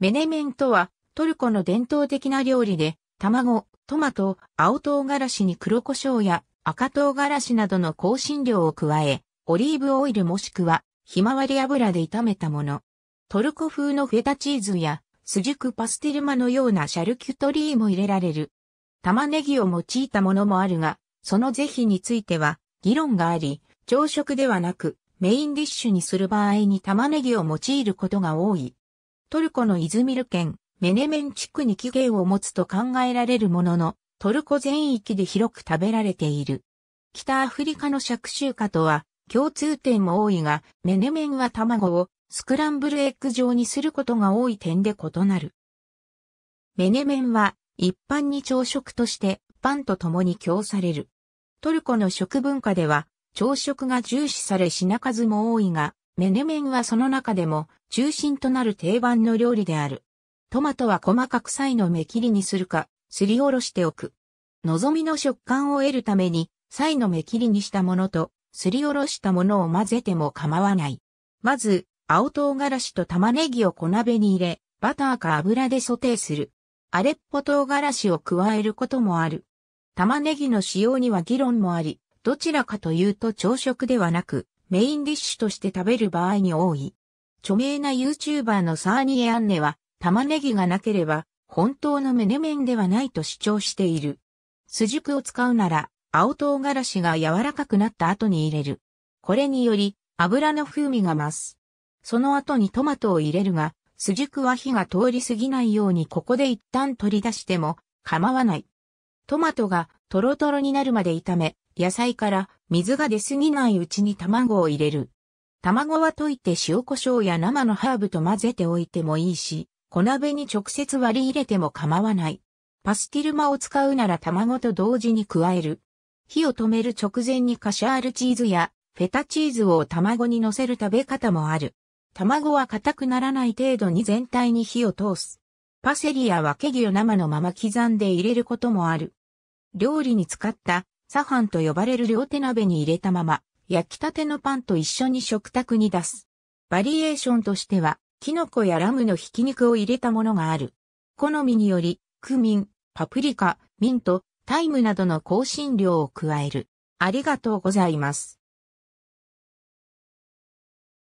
メネメンとは、トルコの伝統的な料理で、卵、トマト、青唐辛子に黒胡椒や赤唐辛子などの香辛料を加え、オリーブオイルもしくは、ひまわり油で炒めたもの。トルコ風のフェタチーズや、スジュクパステルマのようなシャルキュトリーも入れられる。玉ねぎを用いたものもあるが、その是非については、議論があり、朝食ではなく、メインディッシュにする場合に玉ねぎを用いることが多い。トルコのイズミル県、メネメン地区に起源を持つと考えられるものの、トルコ全域で広く食べられている。北アフリカの食習化とは共通点も多いが、メネメンは卵をスクランブルエッグ状にすることが多い点で異なる。メネメンは一般に朝食としてパンと共に供される。トルコの食文化では朝食が重視され品数も多いが、メネメンはその中でも中心となる定番の料理である。トマトは細かく菜の目切りにするか、すりおろしておく。望みの食感を得るために、菜の目切りにしたものと、すりおろしたものを混ぜても構わない。まず、青唐辛子と玉ねぎを小鍋に入れ、バターか油でソテーする。アレッポ唐辛子を加えることもある。玉ねぎの使用には議論もあり、どちらかというと朝食ではなく、メインディッシュとして食べる場合に多い。著名な YouTuber のサーニエ・アンネは玉ねぎがなければ本当のメネメンではないと主張している。酢熟を使うなら青唐辛子が柔らかくなった後に入れる。これにより油の風味が増す。その後にトマトを入れるが、酢熟は火が通り過ぎないようにここで一旦取り出しても構わない。トマトがトロトロになるまで炒め、野菜から水が出すぎないうちに卵を入れる。卵は溶いて塩胡椒や生のハーブと混ぜておいてもいいし、小鍋に直接割り入れても構わない。パスティルマを使うなら卵と同時に加える。火を止める直前にカシャールチーズやフェタチーズを卵に乗せる食べ方もある。卵は硬くならない程度に全体に火を通す。パセリや分け木を生のまま刻んで入れることもある。料理に使ったサハンと呼ばれる両手鍋に入れたまま、焼きたてのパンと一緒に食卓に出す。バリエーションとしては、キノコやラムのひき肉を入れたものがある。好みにより、クミン、パプリカ、ミント、タイムなどの香辛料を加える。ありがとうございます。